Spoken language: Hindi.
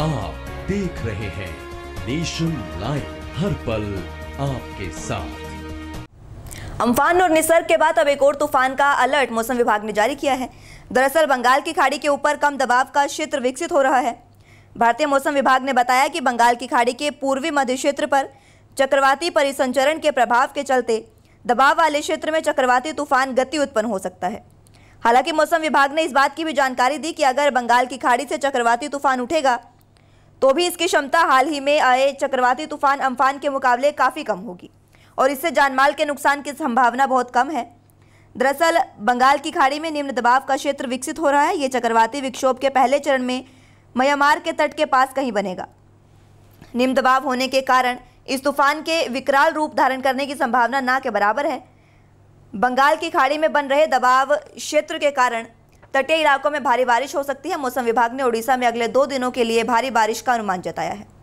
आप देख रहे हैं नेशन लाइव हर पल आपके साथ अम्फान और निसर्ग के बाद अब एक और तूफान का अलर्ट मौसम विभाग ने जारी किया है दरअसल बंगाल की खाड़ी के ऊपर कम दबाव का क्षेत्र विकसित हो रहा है भारतीय मौसम विभाग ने बताया कि बंगाल की खाड़ी के पूर्वी मध्य क्षेत्र पर चक्रवाती परिसंचरण के प्रभाव के चलते दबाव वाले क्षेत्र में चक्रवाती तूफान गति उत्पन्न हो सकता है हालांकि मौसम विभाग ने इस बात की भी जानकारी दी कि अगर बंगाल की खाड़ी से चक्रवाती तूफान उठेगा तो भी इसकी क्षमता हाल ही में आए चक्रवाती तूफान अम्फान के मुकाबले काफ़ी कम होगी और इससे जानमाल के नुकसान की संभावना बहुत कम है दरअसल बंगाल की खाड़ी में निम्न दबाव का क्षेत्र विकसित हो रहा है ये चक्रवाती विक्षोभ के पहले चरण में म्यांमार के तट के पास कहीं बनेगा निम्न दबाव होने के कारण इस तूफान के विकराल रूप धारण करने की संभावना ना के बराबर है बंगाल की खाड़ी में बन रहे दबाव क्षेत्र के कारण तटीय इलाकों में भारी बारिश हो सकती है मौसम विभाग ने ओडिशा में अगले दो दिनों के लिए भारी बारिश का अनुमान जताया है